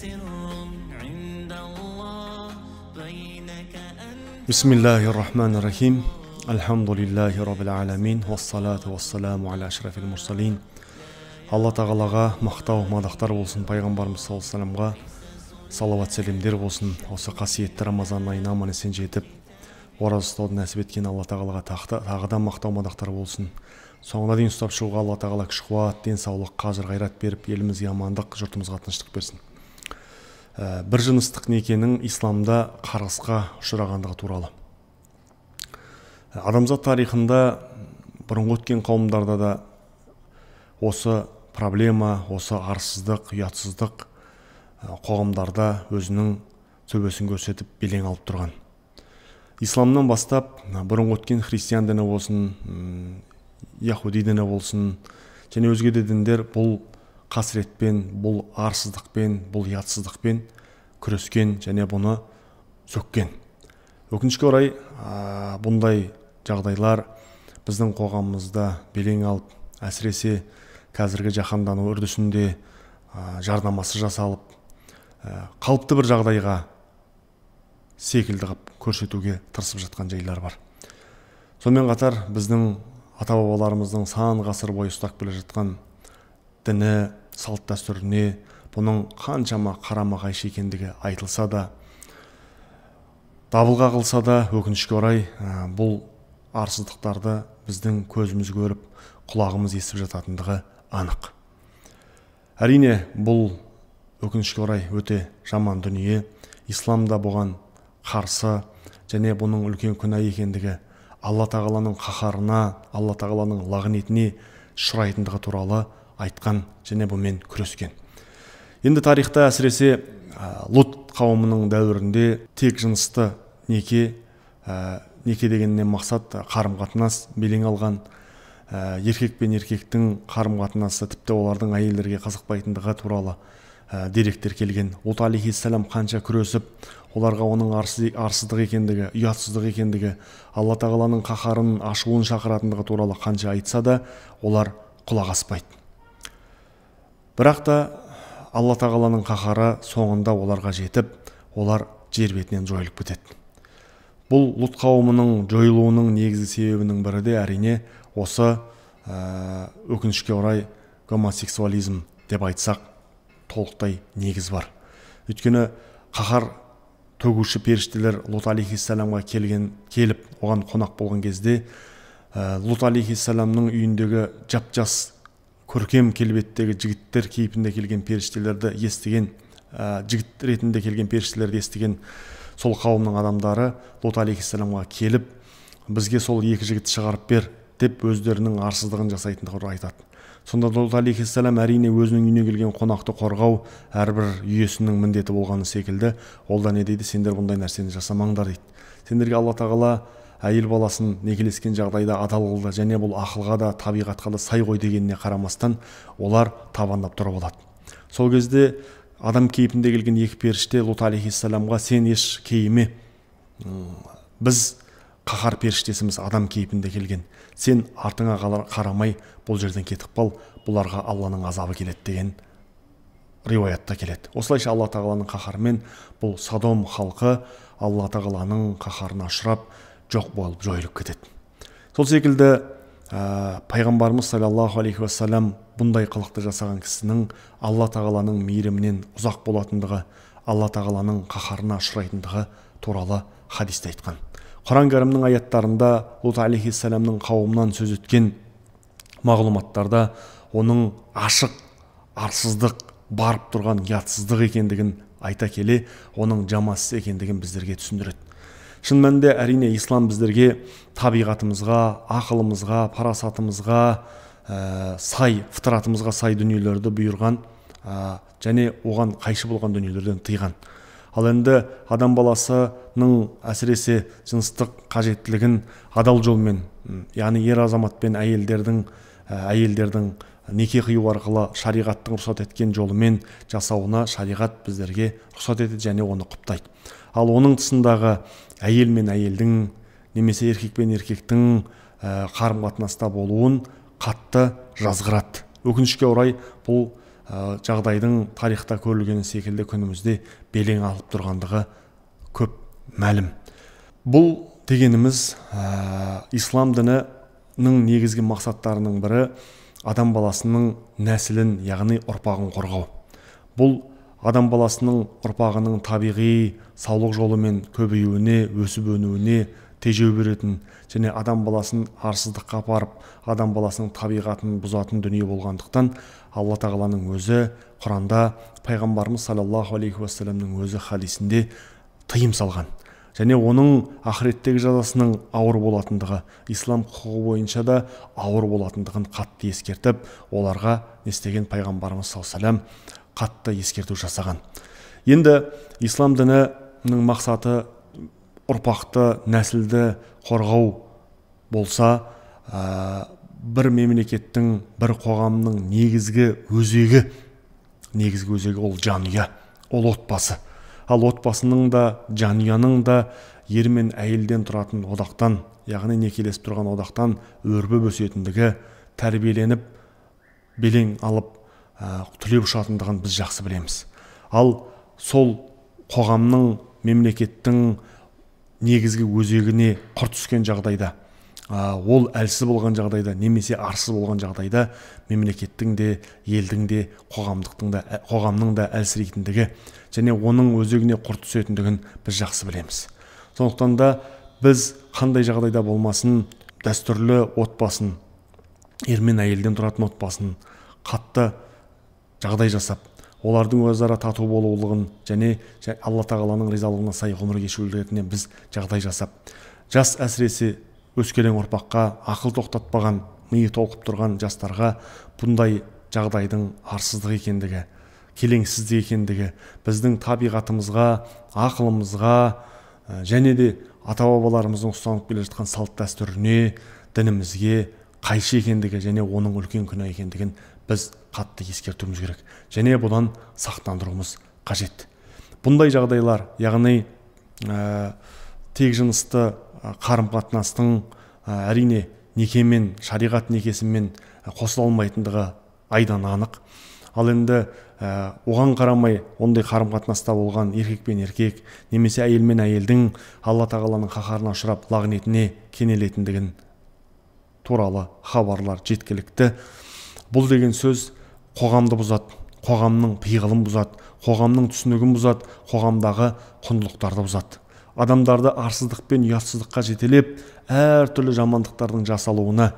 سر عند الله بسم الله الرحمن الرحيم الحمد لله رب العالمين والصلاة والسلام алла тағалаға мақтау мадақтар болсын пайғамбарымыз саллаллаху алейхи вассаламға салауат сәлемдер болсын осы қасиетті рамазан айына аман есен жетіп ораза ұстауды нәсіп еткен алла тағалаға тағы да мақтау мадақтар болсын соңына дейін ұстап шығуға алла тағала күш қуат денсаулық қажыр қайрат беріп елімізге амандық жұртымызға тыныштық берсін ә, бір жыныстық некенің исламда қарғысқа ұшырағандығы туралы э, адамзат тарихында бұрынғы өткен қауымдарда да осы проблема осы арсыздық ұятсыздық э, қоғамдарда өзінің төбесін көрсетіп белең алып тұрған исламнан бастап бұрынғы өткен христиан діні болсын яхуди діні болсын және өзге де діндер бұл қасіретпен бұл арсыздықпен бұл ұятсыздықпен күрескен және бұны сөккен өкінішке орай ә, бұндай жағдайлар біздің қоғамымызда белең алып әсіресе қазіргі жаһандану үрдісінде ә, жарнамасы жасалып ә, қалыпты бір жағдайға секілді қып көрсетуге тырысып жатқан жайлар бар сонымен қатар біздің ата бабаларымыздың сан ғасыр бойы ұстап келе жатқан діні салт дәстүріне бұның қаншама қарама қайшы екендігі айтылса да дабыл қағылса да өкінішке орай бұл арсыздықтарды біздің көзіміз көріп құлағымыз естіп жататындығы анық әрине бұл өкінішке орай өте жаман дүние исламда бұған қарсы және бұның үлкен күнә екендігі алла тағаланың қаһарына алла тағаланың лағынетіне ұшырайтындығы туралы айтқан және бұнымен күрескен енді тарихта әсіресе лут қауымының дәуірінде тек жынысты неке неке дегеннен мақсат қарым қатынас белең алған ә, еркек пен еркектің қарым қатынасы тіпті олардың әйелдерге қызықпайтындығы туралы ә, деректер келген лут Алейхиссалам қанша күресіп оларға оның арсыздық екендігі ұятсыздық екендігі алла тағаланың қаһарын ашуын шақыратындығы туралы қанша айтса да олар құлақ аспайды бірақ та алла тағаланың қаһары соңында оларға жетіп олар жер бетінен жойылып кетеді бұл лұт қауымының жойылуының негізгі себебінің бірі де әрине осы ә, өкінішке орай гомосексуализм деп айтсақ толықтай негіз бар өйткені қаһар төгуші періштелер лут алейхисаламға келген келіп оған қонақ болған кезде ә, лут алейхисаламның үйіндегі жап жас көркем келбеттегі жігіттер кейпінде келген періштелерді естіген ә, жігіт ретінде келген періштелерді естіген сол қауымның адамдары лот алейхисаламға келіп бізге сол екі жігітті шығарып бер деп өздерінің арсыздығын жасайтын айтады сонда лот алейхисалам әрине өзінің үйіне келген қонақты қорғау әрбір үйесінің міндеті болғаны секілді ол да не дейді сендер бұндай нәрсені жасамаңдар дейді сендерге алла тағала әйел баласын некелескен жағдайда адал қылды және бұл ақылға да табиғатқа да сай ғой дегеніне қарамастан олар табандап тұрып алады сол кезде адам кейпінде келген екі періште лут алейхисаламға сен еш кейіме біз қаһар періштесіміз адам кейпінде келген сен артыңа қарамай бұл жерден кетіп қал бұларға алланың азабы келеді деген риуаятта келеді осылайша алла тағаланың қаһарымен бұл садом халқы алла тағаланың қаһарына ұшырап жоқ болып жойылып кетеді сол секілді ә, пайғамбарымыз саллаллаху алейхи уассалам бұндай қылықты жасаған кісінің алла тағаланың мейірімінен ұзақ болатындығы алла тағаланың қаһарына ұшырайтындығы туралы хадисте айтқан құран кәрімнің аяттарында лут алейхисаламның қауымынан сөз өткен мағлұматтарда оның ашық арсыздық барып тұрған ұятсыздық екендігін айта келе оның жамасыз екендігін біздерге түсіндіреді шын мәнінде әрине ислам біздерге табиғатымызға ақылымызға парасатымызға ә, сай фытыратымызға сай дүниелерді бұйырған ә, және оған қайшы болған дүниелерден тыйған ал енді адам баласының әсіресе жыныстық қажеттілігін адал жолмен яғни ер азамат пен әйелдердің ә, әйелдердің неке қию арқылы шариғаттың рұқсат еткен жолымен жасауына шариғат біздерге рұқсат етеді және оны құптайды ал оның тұсындағы әйел мен әйелдің немесе еркек пен еркектің ә, қарым қатынаста болуын қатты жазғырады өкінішке орай бұл ә, жағдайдың тарихта көрілгені секілді күнімізде белең алып тұрғандығы көп мәлім бұл дегеніміз ә, ислам дінінің негізгі мақсаттарының бірі адам баласының нәсілін яғни ұрпағын қорғау бұл адам баласының ұрпағының табиғи саулық жолымен көбеюіне өсіп өнуіне тежеу беретін және адам баласын арсыздыққа апарып адам баласының табиғатын бұзатын дүние болғандықтан алла тағаланың өзі құранда пайғамбарымыз саллаллаху алейхи уассаламның өзі хадисінде тыйым салған және оның ақыреттегі жазасының ауыр болатындығы ислам құқығы бойынша да ауыр болатындығын қатты ескертіп оларға не істеген пайғамбарымыз саллаллаху қатты ескерту жасаған енді ислам дінінің мақсаты ұрпақты нәсілді қорғау болса ә, бір мемлекеттің бір қоғамның негізгі өзегі негізгі өзегі ол жанұя ол отбасы ал отбасының да жанұяның да ер мен әйелден тұратын одақтан яғни некелесіп тұрған одақтан өрбіп өсетіндігі тәрбиеленіп белең алып түлеп ұшатындығын біз жақсы білеміз ал сол қоғамның мемлекеттің негізгі өзегіне құр түскен жағдайда ол әлсіз болған жағдайда немесе арсыз болған жағдайда мемлекеттің де елдің де қоғамдықтың да ә, қоғамның да әлсірейтіндігі және оның өзегіне құрт түсетіндігін біз жақсы білеміз сондықтан да біз қандай жағдайда болмасын дәстүрлі отбасын ер мен әйелден тұратын отбасын қатты жағдай жасап олардың өзара тату болулығын және алла тағаланың ризалығына сай ғұмыр кешулеріне біз жағдай жасап жас әсіресе өскелең ұрпаққа ақыл тоқтатпаған миы толқып тұрған жастарға бұндай жағдайдың арсыздық екендігі келеңсіздік екендігі біздің табиғатымызға ақылымызға ә, және де ата бабаларымыздың ұстанып келе жатқан салт дәстүріне дінімізге қайшы екендігі және оның үлкен күнә екендігін біз қатты ескертуіміз керек және бұдан сақтандыруымыз қажет бұндай жағдайлар яғни ә, тек жынысты қарым қатынастың әрине некемен шариғат некесімен қосыла алмайтындығы айдан анық ал енді оған қарамай ондай қарым қатынаста болған еркек пен еркек немесе әйел мен әйелдің алла тағаланың қаһарына ұшырап лағнетіне кенелетіндігін туралы хабарлар жеткілікті бұл деген сөз қоғамды бұзады қоғамның пиғылын бұзады қоғамның түсінігін бұзады қоғамдағы құндылықтарды бұзады адамдарды арсыздық пен ұятсыздыққа жетелеп әртүрлі жамандықтардың жасалуына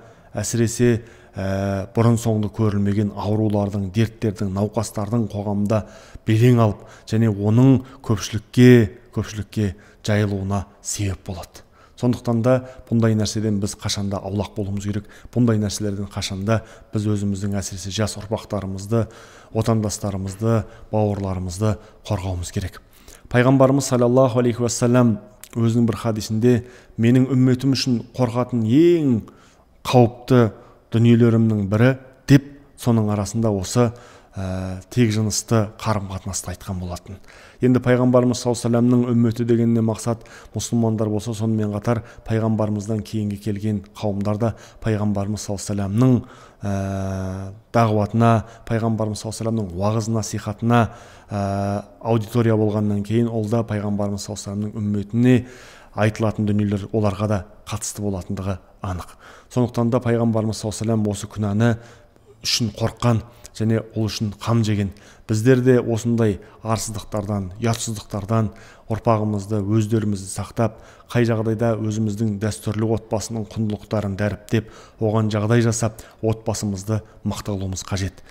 әсіресе ә, бұрын соңды көрілмеген аурулардың дерттердің науқастардың қоғамда белең алып және оның көпшілікке көпшілікке жайылуына себеп болады сондықтан да бұндай нәрседен біз қашанда аулақ болуымыз керек бұндай нәрселерден қашанда біз өзіміздің әсіресе жас ұрпақтарымызды отандастарымызды бауырларымызды қорғауымыз керек пайғамбарымыз саллаллаху алейхи уассалам өзінің бір хадисінде менің үмметім үшін қорғатын ең қауіпті дүниелерімнің бірі деп соның арасында осы ә, тек жынысты қарым қатынасты айтқан болатын енді пайғамбарымыз саллаллаху алейхи вассаламның үмметі дегеніне мақсат мұсылмандар болса сонымен қатар пайғамбарымыздан кейінгі келген қауымдар да пайғамбарымыз саллаллаху алейхи вассаламның ә, дағуатына пайғамбарымыз саллаллаху алейхи уағыз насихатына ә, аудитория болғаннан кейін ол да пайғамбарымыз саллаллаху үмметіне айтылатын дүниелер оларға да қатысты болатындығы анық сондықтан да пайғамбарымыз саллаллаху алейхи осы күнәні үшін қорққан және ол үшін қам жеген біздер де осындай арсыздықтардан ұятсыздықтардан ұрпағымызды өздерімізді сақтап қай жағдайда өзіміздің дәстүрлі отбасының құндылықтарын дәріптеп оған жағдай жасап отбасымызды мықты қажет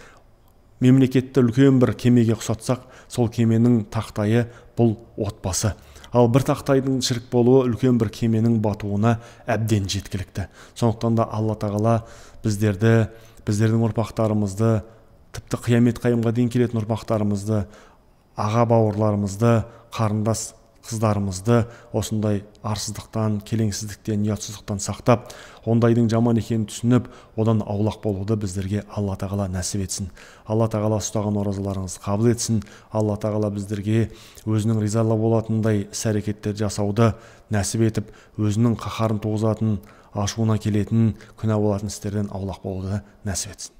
мемлекетті үлкен бір кемеге ұқсатсақ сол кеменің тақтайы бұл отбасы ал бір тақтайдың шірік болуы үлкен бір кеменің батуына әбден жеткілікті сондықтан да алла тағала біздерді біздердің ұрпақтарымызды тіпті қиямет қайымға дейін келетін ұрпақтарымызды аға бауырларымызды қарындас қыздарымызды осындай арсыздықтан келеңсіздіктен ұятсыздықтан сақтап ондайдың жаман екенін түсініп одан аулақ болуды біздерге алла тағала нәсіп етсін алла тағала ұстаған оразаларыңызды қабыл етсін алла тағала біздерге өзінің ризалы болатындай іс әрекеттер жасауды нәсіп етіп өзінің қаһарын туғызатын ашуына келетін күнә болатын істерден аулақ болуды нәсіп етсін